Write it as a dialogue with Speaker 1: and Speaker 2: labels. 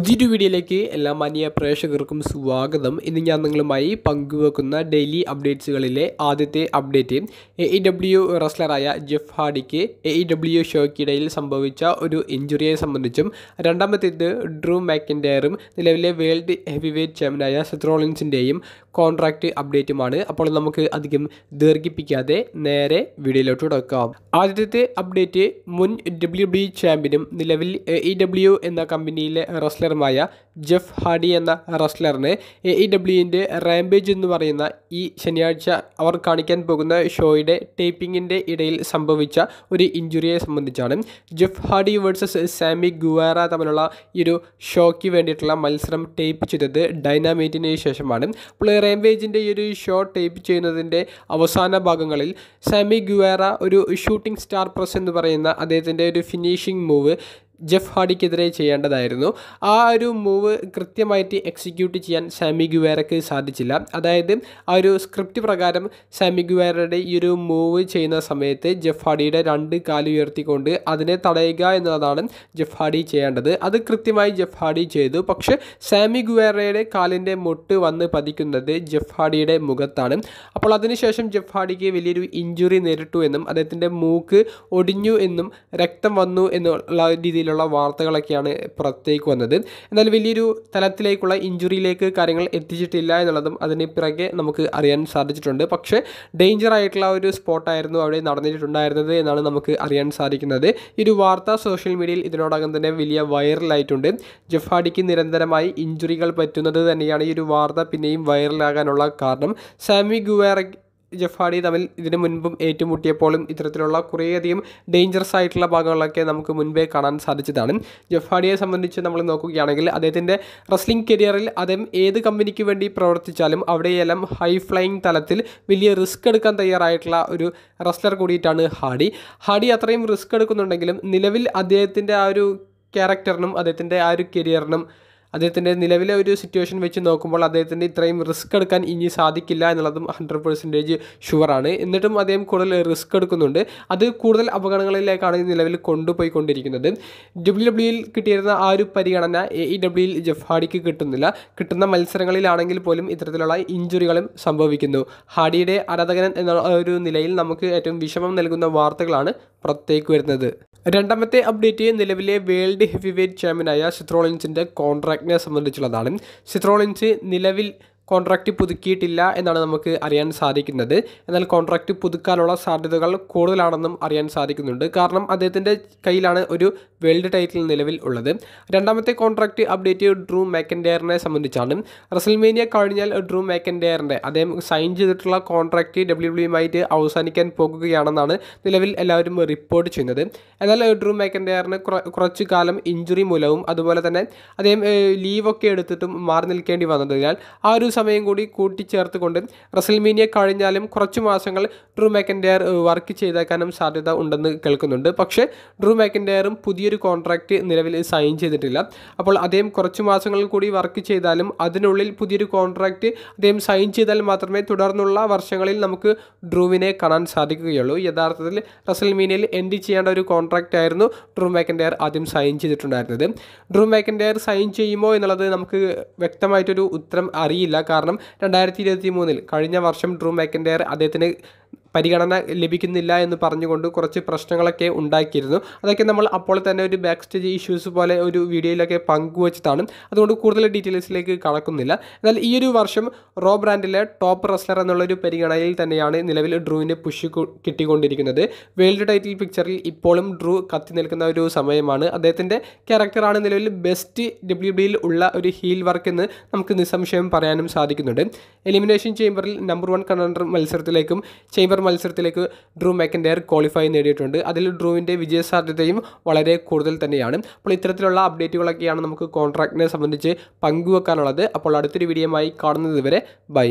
Speaker 1: പുതിയൊരു വീഡിയോയിലേക്ക് എല്ലാ മാന്യ പ്രേക്ഷകർക്കും സ്വാഗതം ഇന്ന് ഞാൻ നിങ്ങളുമായി പങ്കുവെക്കുന്ന ഡെയിലി അപ്ഡേറ്റ്സുകളിലെ ആദ്യത്തെ അപ്ഡേറ്റ് എ ഇ ഡബ്ല്യു റെസ്ലറായ ജെഫ് ഹാഡിക്ക് എ ഇ e ഡബ്ല്യു ഷോയ്ക്കിടയിൽ സംഭവിച്ച ഒരു ഇഞ്ചുറിയെ സംബന്ധിച്ചും രണ്ടാമത്തേത് ഡ്രൂ മാക്കിൻ്റെയറും നിലവിലെ വേൾഡ് വെയ്റ്റ് ചാമ്പ്യനായ സെത്രോളിൻസിൻ്റെയും കോൺട്രാക്റ്റ് അപ്ഡേറ്റുമാണ് അപ്പോൾ നമുക്ക് അധികം ദീർഘിപ്പിക്കാതെ നേരെ വീഡിയോയിലോട്ട് തുടക്കാം ആദ്യത്തെ അപ്ഡേറ്റ് മുൻ ഡബ്ല്യു ബി ചാമ്പ്യനും നിലവിൽ എ ഇ ഡബ്ല്യു എന്ന കമ്പനിയിലെ റെസ്ലർ റെസ്ലറുമായ ജെഫ് ഹാഡി എന്ന റെസ്ലറിനെ എ ഇ ഡബ്ല്യുവിൻ്റെ റാമ്പേജ് എന്ന് പറയുന്ന ഈ ശനിയാഴ്ച അവർ കാണിക്കാൻ പോകുന്ന ഷോയുടെ ടേപ്പിങ്ങിൻ്റെ ഇടയിൽ സംഭവിച്ച ഒരു ഇഞ്ചുറിയെ സംബന്ധിച്ചാണ് ജെഫ് ഹാഡി വേഴ്സസ് സാമി ഗുവാറ തമ്മിലുള്ള ഈ ഒരു ഷോയ്ക്ക് വേണ്ടിയിട്ടുള്ള മത്സരം ടേപ്പ് ചെയ്തത് ഡൈനാമേറ്റിന് ശേഷമാണ് അപ്പോൾ റാമ്പേജിൻ്റെ ഈ ഒരു ഷോ ടേപ്പ് ചെയ്യുന്നതിൻ്റെ അവസാന ഭാഗങ്ങളിൽ സാമി ഗുവേറ ഒരു ഷൂട്ടിംഗ് സ്റ്റാർ പ്രസ് എന്ന് പറയുന്ന അദ്ദേഹത്തിൻ്റെ ഒരു ഫിനിഷിംഗ് മൂവ് ജെഫ് ഹാർഡിക്കെതിരെ ചെയ്യേണ്ടതായിരുന്നു ആ ഒരു മൂവ് കൃത്യമായിട്ട് എക്സിക്യൂട്ട് ചെയ്യാൻ സാമി ഗുവേരക്ക് സാധിച്ചില്ല അതായത് ആ ഒരു സ്ക്രിപ്റ്റ് പ്രകാരം സാമി ഗുവേരയുടെ ഈ ഒരു മൂവ് ചെയ്യുന്ന സമയത്ത് ജെഫ് ഹാഡിയുടെ രണ്ട് കാല് ഉയർത്തിക്കൊണ്ട് അതിനെ തടയുക എന്നതാണ് ജെഫ് ഹാഡി ചെയ്യേണ്ടത് അത് കൃത്യമായി ജെഫ് ഹാഡി ചെയ്തു പക്ഷേ സാമി ഗുവേറയുടെ കാലിൻ്റെ മുട്ട് വന്ന് പതിക്കുന്നത് ജെഫ് ഹാഡിയുടെ മുഖത്താണ് അപ്പോൾ അതിനുശേഷം ജെഫ് ഹാഡിക്ക് വലിയൊരു ഇഞ്ചുറി നേരിട്ടു എന്നും അദ്ദേഹത്തിൻ്റെ മൂക്ക് ഒടിഞ്ഞു എന്നും രക്തം വന്നു എന്നുള്ള രീതിയിൽ രീതിയിലുള്ള വാർത്തകളൊക്കെയാണ് പുറത്തേക്ക് വന്നത് എന്നാൽ വലിയൊരു തലത്തിലേക്കുള്ള ഇഞ്ചുറിയിലേക്ക് കാര്യങ്ങൾ എത്തിച്ചിട്ടില്ല എന്നുള്ളതും അതിന് പിറകെ നമുക്ക് അറിയാൻ സാധിച്ചിട്ടുണ്ട് പക്ഷേ ഡേഞ്ചർ ആയിട്ടുള്ള ഒരു സ്പോട്ടായിരുന്നു അവിടെ നടന്നിട്ടുണ്ടായിരുന്നത് എന്നാണ് നമുക്ക് അറിയാൻ സാധിക്കുന്നത് ഈ ഒരു വാർത്ത സോഷ്യൽ മീഡിയയിൽ ഇതിനോടകം തന്നെ വലിയ വൈറലായിട്ടുണ്ട് ജഫാഡിക്ക് നിരന്തരമായി ഇഞ്ചുറികൾ പറ്റുന്നത് തന്നെയാണ് ഈ ഒരു വാർത്ത പിന്നെയും വൈറലാകാനുള്ള കാരണം സാമി ഗുവേറ ജഫാഡി തമ്മിൽ ഇതിനു മുൻപും ഏറ്റുമുട്ടിയപ്പോഴും ഇത്തരത്തിലുള്ള കുറേയധികം ഡേഞ്ചറസ് ആയിട്ടുള്ള ഭാഗങ്ങളൊക്കെ നമുക്ക് മുൻപേ കാണാൻ സാധിച്ചതാണ് ജഫാഡിയെ സംബന്ധിച്ച് നമ്മൾ നോക്കുകയാണെങ്കിൽ അദ്ദേഹത്തിൻ്റെ റെസ്ലിംഗ് കരിയറിൽ അദ്ദേഹം ഏത് കമ്പനിക്ക് വേണ്ടി പ്രവർത്തിച്ചാലും അവിടെയെല്ലാം ഹൈ ഫ്ലൈയിങ് തലത്തിൽ വലിയ റിസ്ക് എടുക്കാൻ തയ്യാറായിട്ടുള്ള ഒരു റെസ്ലർ കൂടിയിട്ടാണ് ഹാഡി ഹാഡി അത്രയും റിസ്ക് എടുക്കുന്നുണ്ടെങ്കിലും നിലവിൽ അദ്ദേഹത്തിൻ്റെ ആ ഒരു ക്യാരക്ടറിനും അദ്ദേഹത്തിൻ്റെ ആ ഒരു കരിയറിനും അദ്ദേഹത്തിൻ്റെ നിലവിലെ ഒരു സിറ്റുവേഷൻ വെച്ച് നോക്കുമ്പോൾ അദ്ദേഹത്തിന് ഇത്രയും റിസ്ക് എടുക്കാൻ ഇനി സാധിക്കില്ല എന്നുള്ളതും ഹൺഡ്രഡ് പെർസെൻറ്റേജ് ഷുവറാണ് എന്നിട്ടും അദ്ദേഹം കൂടുതൽ റിസ്ക് എടുക്കുന്നുണ്ട് അത് കൂടുതൽ അപകടങ്ങളിലേക്കാണ് നിലവിൽ കൊണ്ടുപോയിക്കൊണ്ടിരിക്കുന്നത് ഡബ്ല്യു ഡബ്ല്യുയിൽ കിട്ടിയിരുന്ന ആ ഒരു പരിഗണന എ ഇ e ഡബ്ല്യുയിൽ ജെഫ് ഹാഡിക്ക് കിട്ടുന്നില്ല കിട്ടുന്ന മത്സരങ്ങളിലാണെങ്കിൽ പോലും ഇത്തരത്തിലുള്ള ഇഞ്ചുറികളും സംഭവിക്കുന്നു ഹാഡിയുടെ ആരാധകൻ എന്ന ഒരു നിലയിൽ നമുക്ക് ഏറ്റവും വിഷമം നൽകുന്ന വാർത്തകളാണ് പുറത്തേക്ക് വരുന്നത് രണ്ടാമത്തെ അപ്ഡേറ്റ് നിലവിലെ വേൾഡ് ഹെവി വെയ്റ്റ് ചാമ്പ്യനായ സിത്രോളിൻസിൻ്റെ കോൺട്രാക്ട് ടെക്നയെ സംബന്ധിച്ചുള്ളതാണ് സിത്രോളിൻസ് നിലവിൽ കോൺട്രാക്റ്റ് പുതുക്കിയിട്ടില്ല എന്നാണ് നമുക്ക് അറിയാൻ സാധിക്കുന്നത് എന്നാൽ കോൺട്രാക്റ്റ് പുതുക്കാനുള്ള സാധ്യതകൾ കൂടുതലാണെന്നും അറിയാൻ സാധിക്കുന്നുണ്ട് കാരണം അദ്ദേഹത്തിൻ്റെ കയ്യിലാണ് ഒരു വേൾഡ് ടൈറ്റിൽ നിലവിൽ ഉള്ളത് രണ്ടാമത്തെ കോൺട്രാക്റ്റ് അപ്ഡേറ്റ് ഡ്രൂ മാക്കൻഡെയറിനെ സംബന്ധിച്ചാണ് റസൽമേനിയ കഴിഞ്ഞാൽ ഡ്രൂ മാക്കൻഡെയറിൻ്റെ അദ്ദേഹം സൈൻ ചെയ്തിട്ടുള്ള കോൺട്രാക്റ്റ് ഡബ്ല്യു ഡബ്ല്യുമായിട്ട് e അവസാനിക്കാൻ പോകുകയാണെന്നാണ് നിലവിൽ എല്ലാവരും റിപ്പോർട്ട് ചെയ്യുന്നത് എന്നാൽ ഡ്രൂ മാക്കൻഡെയറിന് കുറച്ച് കാലം ഇഞ്ചുറി മൂലവും അതുപോലെ തന്നെ അദ്ദേഹം ലീവൊക്കെ എടുത്തിട്ടും മാറി നിൽക്കേണ്ടി വന്നതിനാൽ ആ ഒരു സമയം കൂടി കൂട്ടിച്ചേർത്തുകൊണ്ട് റസൽമീനിയ കഴിഞ്ഞാലും കുറച്ച് മാസങ്ങൾ ഡ്രൂ മാക്കൻഡയർ വർക്ക് ചെയ്തേക്കാനും സാധ്യത ഉണ്ടെന്ന് കേൾക്കുന്നുണ്ട് പക്ഷേ ഡ്രൂ മാക്കൻഡയറും പുതിയൊരു കോൺട്രാക്റ്റ് നിലവിൽ സൈൻ ചെയ്തിട്ടില്ല അപ്പോൾ അദ്ദേഹം കുറച്ച് മാസങ്ങൾ കൂടി വർക്ക് ചെയ്താലും അതിനുള്ളിൽ പുതിയൊരു കോൺട്രാക്റ്റ് അദ്ദേഹം സൈൻ ചെയ്താൽ മാത്രമേ തുടർന്നുള്ള വർഷങ്ങളിൽ നമുക്ക് ഡ്രൂവിനെ കാണാൻ സാധിക്കുകയുള്ളൂ യഥാർത്ഥത്തിൽ റസൽമീനിയയിൽ എൻഡ് ചെയ്യേണ്ട ഒരു കോൺട്രാക്റ്റ് ആയിരുന്നു ഡ്രൂ മാക്കൻഡയർ ആദ്യം സൈൻ ചെയ്തിട്ടുണ്ടായിരുന്നത് ഡ്രൂ മാക്കൻഡയർ സൈൻ ചെയ്യുമോ എന്നുള്ളത് നമുക്ക് വ്യക്തമായിട്ടൊരു ഉത്തരം അറിയില്ല കാരണം രണ്ടായിരത്തി ഇരുപത്തി മൂന്നിൽ കഴിഞ്ഞ വർഷം ഡ്രൂം മാക്കൻഡയർ അദ്ദേഹത്തിന് പരിഗണന ലഭിക്കുന്നില്ല എന്ന് പറഞ്ഞുകൊണ്ട് കുറച്ച് പ്രശ്നങ്ങളൊക്കെ ഉണ്ടാക്കിയിരുന്നു അതൊക്കെ നമ്മൾ അപ്പോൾ തന്നെ ഒരു ബാക്ക് സ്റ്റേജ് ഇഷ്യൂസ് പോലെ ഒരു വീഡിയോയിലൊക്കെ പങ്കുവച്ചതാണ് അതുകൊണ്ട് കൂടുതൽ ഡീറ്റെയിൽസിലേക്ക് കടക്കുന്നില്ല എന്നാൽ ഈ ഒരു വർഷം റോ ബ്രാൻഡിലെ ടോപ്പ് റെസ്ലർ എന്നുള്ളൊരു പരിഗണനയിൽ തന്നെയാണ് നിലവിൽ ഡ്രൂവിൻ്റെ പുഷ് കിട്ടിക്കൊണ്ടിരിക്കുന്നത് വേൾഡ് ടൈറ്റിൽ പിക്ചറിൽ ഇപ്പോഴും ഡ്രൂ കത്തി നിൽക്കുന്ന ഒരു സമയമാണ് അദ്ദേഹത്തിൻ്റെ ക്യാരക്ടറാണ് നിലവിൽ ബെസ്റ്റ് ഡബ്ല്യു ഡിയിൽ ഉള്ള ഒരു ഹീൽ വർക്ക് എന്ന് നമുക്ക് നിസ്സംശയം പറയാനും സാധിക്കുന്നുണ്ട് എലിമിനേഷൻ ചേംബറിൽ നമ്പർ വൺ കണ്ടർ മത്സരത്തിലേക്കും ചേംബർ ഒരു മത്സരത്തിലേക്ക് ഡ്രൂ മെക്കൻഡെയർ ക്വാളിഫൈ നേടിയിട്ടുണ്ട് അതിൽ ഡ്രൂവിൻ്റെ വിജയ സാധ്യതയും വളരെ കൂടുതൽ തന്നെയാണ് അപ്പോൾ ഇത്തരത്തിലുള്ള അപ്ഡേറ്റുകളൊക്കെയാണ് നമുക്ക് കോൺട്രാക്റ്റിനെ സംബന്ധിച്ച് പങ്കുവെക്കാനുള്ളത് അപ്പോൾ അടുത്തൊരു ആയി കാണുന്നത് വരെ ബൈ